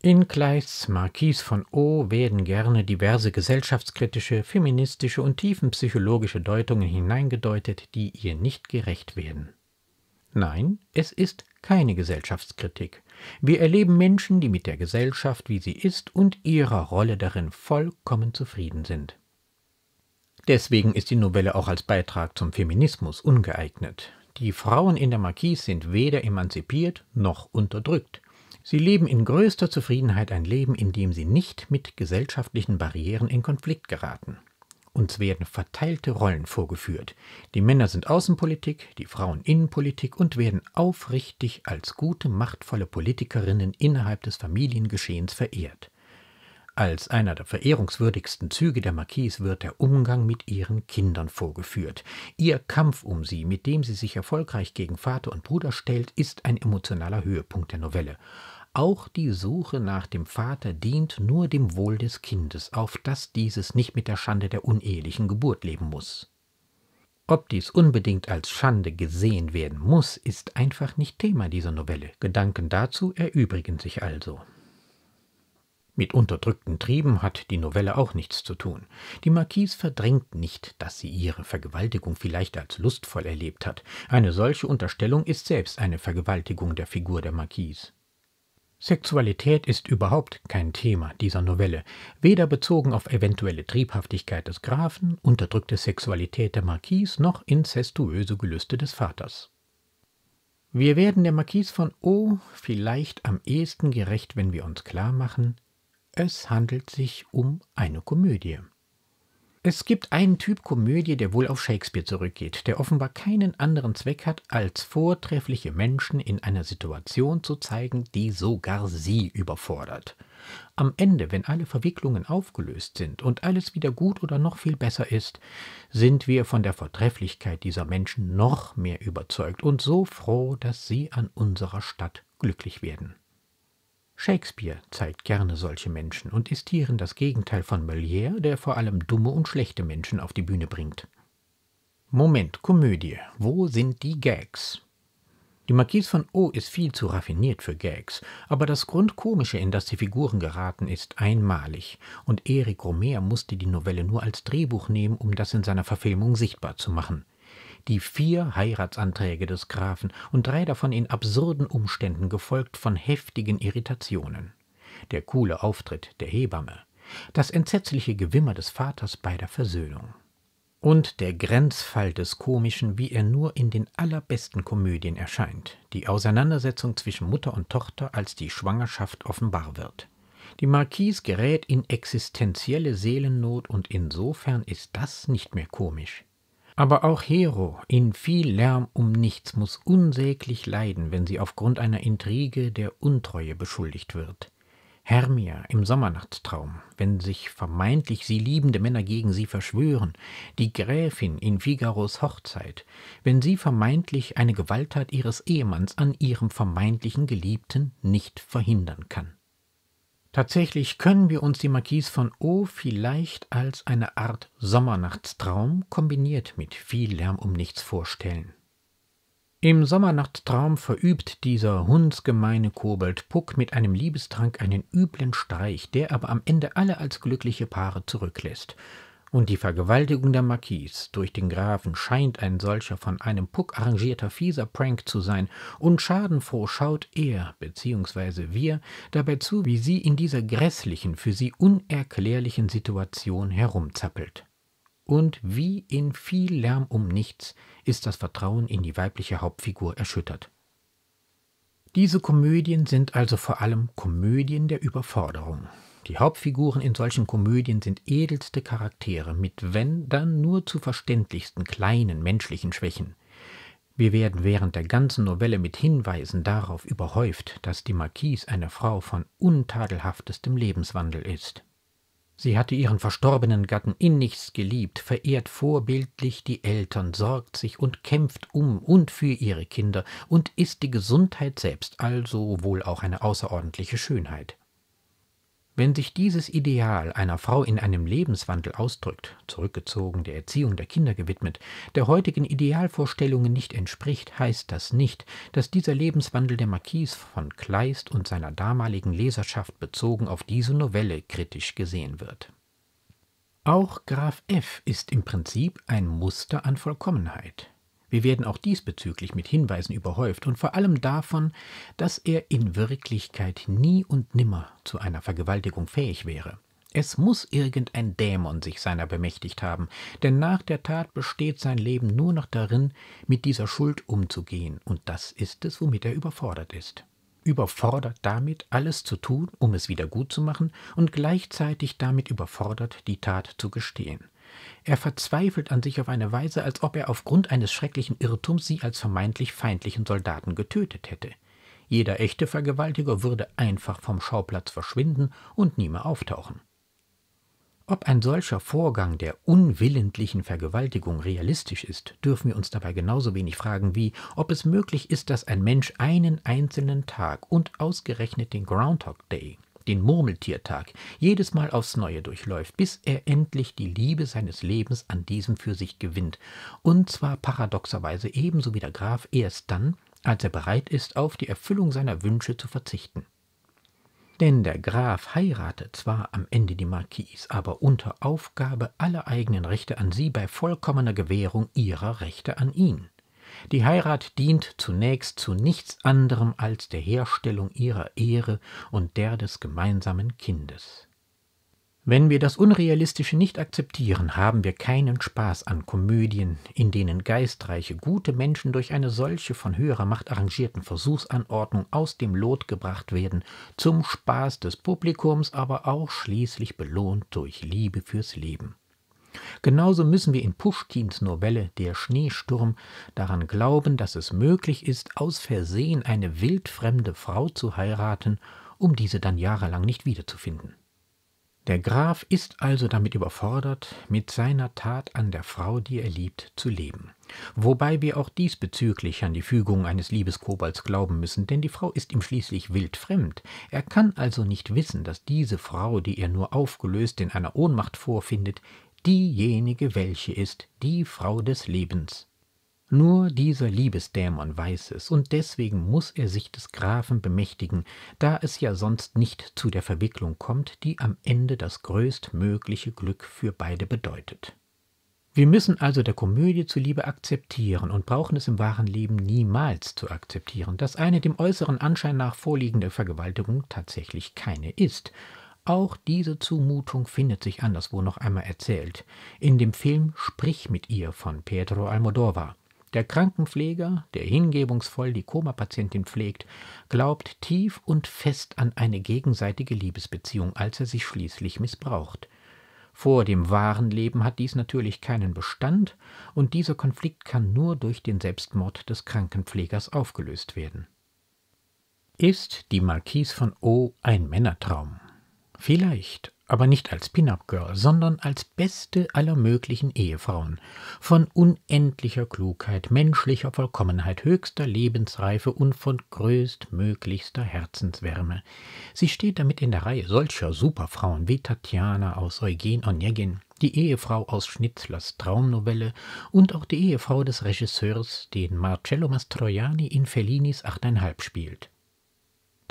In Kleist Marquis von O werden gerne diverse gesellschaftskritische, feministische und tiefenpsychologische Deutungen hineingedeutet, die ihr nicht gerecht werden. Nein, es ist keine Gesellschaftskritik. Wir erleben Menschen, die mit der Gesellschaft, wie sie ist, und ihrer Rolle darin vollkommen zufrieden sind. Deswegen ist die Novelle auch als Beitrag zum Feminismus ungeeignet. Die Frauen in der Marquise sind weder emanzipiert noch unterdrückt. Sie leben in größter Zufriedenheit ein Leben, in dem sie nicht mit gesellschaftlichen Barrieren in Konflikt geraten. Uns werden verteilte Rollen vorgeführt. Die Männer sind Außenpolitik, die Frauen Innenpolitik und werden aufrichtig als gute, machtvolle Politikerinnen innerhalb des Familiengeschehens verehrt. Als einer der verehrungswürdigsten Züge der Marquise wird der Umgang mit ihren Kindern vorgeführt. Ihr Kampf um sie, mit dem sie sich erfolgreich gegen Vater und Bruder stellt, ist ein emotionaler Höhepunkt der Novelle. Auch die Suche nach dem Vater dient nur dem Wohl des Kindes, auf das dieses nicht mit der Schande der unehelichen Geburt leben muss. Ob dies unbedingt als Schande gesehen werden muss, ist einfach nicht Thema dieser Novelle. Gedanken dazu erübrigen sich also. Mit unterdrückten Trieben hat die Novelle auch nichts zu tun. Die Marquise verdrängt nicht, dass sie ihre Vergewaltigung vielleicht als lustvoll erlebt hat. Eine solche Unterstellung ist selbst eine Vergewaltigung der Figur der Marquise. Sexualität ist überhaupt kein Thema dieser Novelle, weder bezogen auf eventuelle Triebhaftigkeit des Grafen, unterdrückte Sexualität der Marquise noch inzestuöse Gelüste des Vaters. Wir werden der Marquise von O vielleicht am ehesten gerecht, wenn wir uns klar machen, es handelt sich um eine Komödie. Es gibt einen Typ Komödie, der wohl auf Shakespeare zurückgeht, der offenbar keinen anderen Zweck hat, als vortreffliche Menschen in einer Situation zu zeigen, die sogar sie überfordert. Am Ende, wenn alle Verwicklungen aufgelöst sind und alles wieder gut oder noch viel besser ist, sind wir von der Vortrefflichkeit dieser Menschen noch mehr überzeugt und so froh, dass sie an unserer Stadt glücklich werden. Shakespeare zeigt gerne solche Menschen und ist hierin das Gegenteil von Molière, der vor allem dumme und schlechte Menschen auf die Bühne bringt. Moment, Komödie, wo sind die Gags? Die Marquise von O ist viel zu raffiniert für Gags, aber das Grundkomische, in das die Figuren geraten, ist einmalig, und Eric Romer musste die Novelle nur als Drehbuch nehmen, um das in seiner Verfilmung sichtbar zu machen die vier Heiratsanträge des Grafen und drei davon in absurden Umständen gefolgt von heftigen Irritationen. Der coole Auftritt der Hebamme, das entsetzliche Gewimmer des Vaters bei der Versöhnung und der Grenzfall des Komischen, wie er nur in den allerbesten Komödien erscheint, die Auseinandersetzung zwischen Mutter und Tochter, als die Schwangerschaft offenbar wird. Die Marquise gerät in existenzielle Seelennot und insofern ist das nicht mehr komisch. Aber auch Hero, in viel Lärm um nichts, muss unsäglich leiden, wenn sie aufgrund einer Intrige der Untreue beschuldigt wird. Hermia im Sommernachtstraum, wenn sich vermeintlich sie liebende Männer gegen sie verschwören, die Gräfin in Figaros Hochzeit, wenn sie vermeintlich eine Gewalttat ihres Ehemanns an ihrem vermeintlichen Geliebten nicht verhindern kann. Tatsächlich können wir uns die Marquise von O vielleicht als eine Art Sommernachtstraum kombiniert mit viel Lärm um nichts vorstellen. Im Sommernachtstraum verübt dieser hundsgemeine Kobold Puck mit einem Liebestrank einen üblen Streich, der aber am Ende alle als glückliche Paare zurücklässt. Und die Vergewaltigung der Marquise durch den Grafen scheint ein solcher von einem Puck arrangierter fieser Prank zu sein, und schadenfroh schaut er bzw. wir dabei zu, wie sie in dieser grässlichen, für sie unerklärlichen Situation herumzappelt. Und wie in viel Lärm um nichts ist das Vertrauen in die weibliche Hauptfigur erschüttert. Diese Komödien sind also vor allem Komödien der Überforderung. Die Hauptfiguren in solchen Komödien sind edelste Charaktere mit wenn dann nur zu verständlichsten kleinen menschlichen Schwächen. Wir werden während der ganzen Novelle mit Hinweisen darauf überhäuft, dass die Marquise eine Frau von untadelhaftestem Lebenswandel ist. Sie hatte ihren verstorbenen Gatten innigst geliebt, verehrt vorbildlich die Eltern, sorgt sich und kämpft um und für ihre Kinder und ist die Gesundheit selbst, also wohl auch eine außerordentliche Schönheit. Wenn sich dieses Ideal einer Frau in einem Lebenswandel ausdrückt, zurückgezogen der Erziehung der Kinder gewidmet, der heutigen Idealvorstellungen nicht entspricht, heißt das nicht, dass dieser Lebenswandel der Marquise von Kleist und seiner damaligen Leserschaft bezogen auf diese Novelle kritisch gesehen wird. Auch Graf F ist im Prinzip ein Muster an Vollkommenheit. Wir werden auch diesbezüglich mit Hinweisen überhäuft und vor allem davon, dass er in Wirklichkeit nie und nimmer zu einer Vergewaltigung fähig wäre. Es muss irgendein Dämon sich seiner bemächtigt haben, denn nach der Tat besteht sein Leben nur noch darin, mit dieser Schuld umzugehen, und das ist es, womit er überfordert ist. Überfordert damit, alles zu tun, um es wieder gut zu machen, und gleichzeitig damit überfordert, die Tat zu gestehen. Er verzweifelt an sich auf eine Weise, als ob er aufgrund eines schrecklichen Irrtums sie als vermeintlich feindlichen Soldaten getötet hätte. Jeder echte Vergewaltiger würde einfach vom Schauplatz verschwinden und nie mehr auftauchen. Ob ein solcher Vorgang der unwillentlichen Vergewaltigung realistisch ist, dürfen wir uns dabei genauso wenig fragen wie, ob es möglich ist, dass ein Mensch einen einzelnen Tag und ausgerechnet den Groundhog Day den Murmeltiertag, jedes Mal aufs Neue durchläuft, bis er endlich die Liebe seines Lebens an diesem für sich gewinnt. Und zwar paradoxerweise ebenso wie der Graf erst dann, als er bereit ist, auf die Erfüllung seiner Wünsche zu verzichten. Denn der Graf heiratet zwar am Ende die Marquise, aber unter Aufgabe aller eigenen Rechte an sie bei vollkommener Gewährung ihrer Rechte an ihn. Die Heirat dient zunächst zu nichts anderem als der Herstellung ihrer Ehre und der des gemeinsamen Kindes. Wenn wir das Unrealistische nicht akzeptieren, haben wir keinen Spaß an Komödien, in denen geistreiche, gute Menschen durch eine solche von höherer Macht arrangierten Versuchsanordnung aus dem Lot gebracht werden, zum Spaß des Publikums, aber auch schließlich belohnt durch Liebe fürs Leben. Genauso müssen wir in Pushkins Novelle Der Schneesturm daran glauben, dass es möglich ist, aus Versehen eine wildfremde Frau zu heiraten, um diese dann jahrelang nicht wiederzufinden. Der Graf ist also damit überfordert, mit seiner Tat an der Frau, die er liebt, zu leben. Wobei wir auch diesbezüglich an die Fügung eines Liebeskobolds glauben müssen, denn die Frau ist ihm schließlich wildfremd. Er kann also nicht wissen, dass diese Frau, die er nur aufgelöst in einer Ohnmacht vorfindet, diejenige, welche ist die Frau des Lebens. Nur dieser Liebesdämon weiß es, und deswegen muß er sich des Grafen bemächtigen, da es ja sonst nicht zu der Verwicklung kommt, die am Ende das größtmögliche Glück für beide bedeutet. Wir müssen also der Komödie zuliebe akzeptieren und brauchen es im wahren Leben niemals zu akzeptieren, dass eine dem äußeren Anschein nach vorliegende Vergewaltigung tatsächlich keine ist auch diese Zumutung findet sich anderswo noch einmal erzählt. In dem Film Sprich mit ihr von Pedro Almodovar. Der Krankenpfleger, der hingebungsvoll die Komapatientin pflegt, glaubt tief und fest an eine gegenseitige Liebesbeziehung, als er sich schließlich missbraucht. Vor dem wahren Leben hat dies natürlich keinen Bestand, und dieser Konflikt kann nur durch den Selbstmord des Krankenpflegers aufgelöst werden. Ist die Marquise von O ein Männertraum? Vielleicht, aber nicht als Pin-up-Girl, sondern als beste aller möglichen Ehefrauen, von unendlicher Klugheit, menschlicher Vollkommenheit, höchster Lebensreife und von größtmöglichster Herzenswärme. Sie steht damit in der Reihe solcher Superfrauen wie Tatjana aus Eugen Onegin, die Ehefrau aus Schnitzlers Traumnovelle und auch die Ehefrau des Regisseurs, den Marcello Mastroianni in Fellinis Achteinhalb spielt.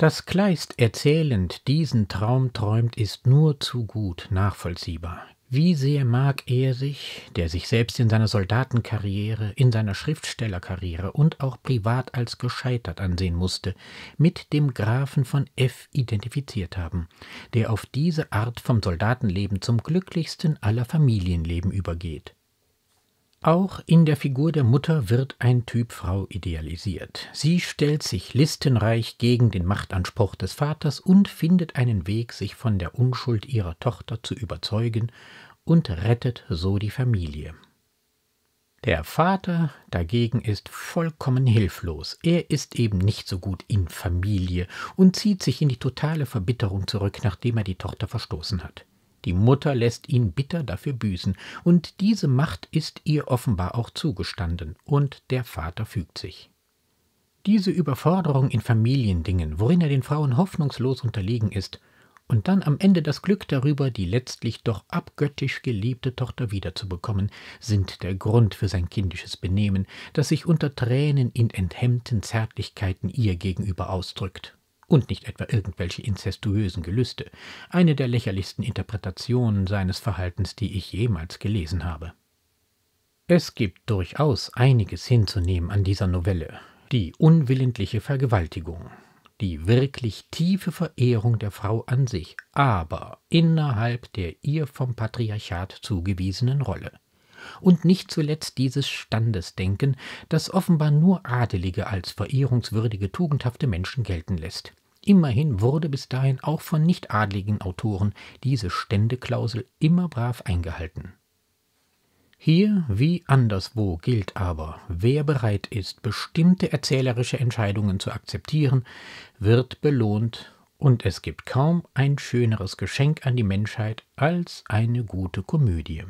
Dass Kleist erzählend diesen Traum träumt, ist nur zu gut nachvollziehbar. Wie sehr mag er sich, der sich selbst in seiner Soldatenkarriere, in seiner Schriftstellerkarriere und auch privat als gescheitert ansehen musste, mit dem Grafen von F identifiziert haben, der auf diese Art vom Soldatenleben zum glücklichsten aller Familienleben übergeht. Auch in der Figur der Mutter wird ein Typ Frau idealisiert. Sie stellt sich listenreich gegen den Machtanspruch des Vaters und findet einen Weg, sich von der Unschuld ihrer Tochter zu überzeugen und rettet so die Familie. Der Vater dagegen ist vollkommen hilflos. Er ist eben nicht so gut in Familie und zieht sich in die totale Verbitterung zurück, nachdem er die Tochter verstoßen hat. Die Mutter lässt ihn bitter dafür büßen, und diese Macht ist ihr offenbar auch zugestanden, und der Vater fügt sich. Diese Überforderung in Familiendingen, worin er den Frauen hoffnungslos unterlegen ist, und dann am Ende das Glück darüber, die letztlich doch abgöttisch geliebte Tochter wiederzubekommen, sind der Grund für sein kindisches Benehmen, das sich unter Tränen in enthemmten Zärtlichkeiten ihr gegenüber ausdrückt und nicht etwa irgendwelche inzestuösen Gelüste, eine der lächerlichsten Interpretationen seines Verhaltens, die ich jemals gelesen habe. Es gibt durchaus einiges hinzunehmen an dieser Novelle. Die unwillentliche Vergewaltigung, die wirklich tiefe Verehrung der Frau an sich, aber innerhalb der ihr vom Patriarchat zugewiesenen Rolle und nicht zuletzt dieses Standesdenken, das offenbar nur Adelige als verehrungswürdige, tugendhafte Menschen gelten lässt. Immerhin wurde bis dahin auch von nichtadligen Autoren diese Ständeklausel immer brav eingehalten. Hier wie anderswo gilt aber, wer bereit ist, bestimmte erzählerische Entscheidungen zu akzeptieren, wird belohnt, und es gibt kaum ein schöneres Geschenk an die Menschheit als eine gute Komödie.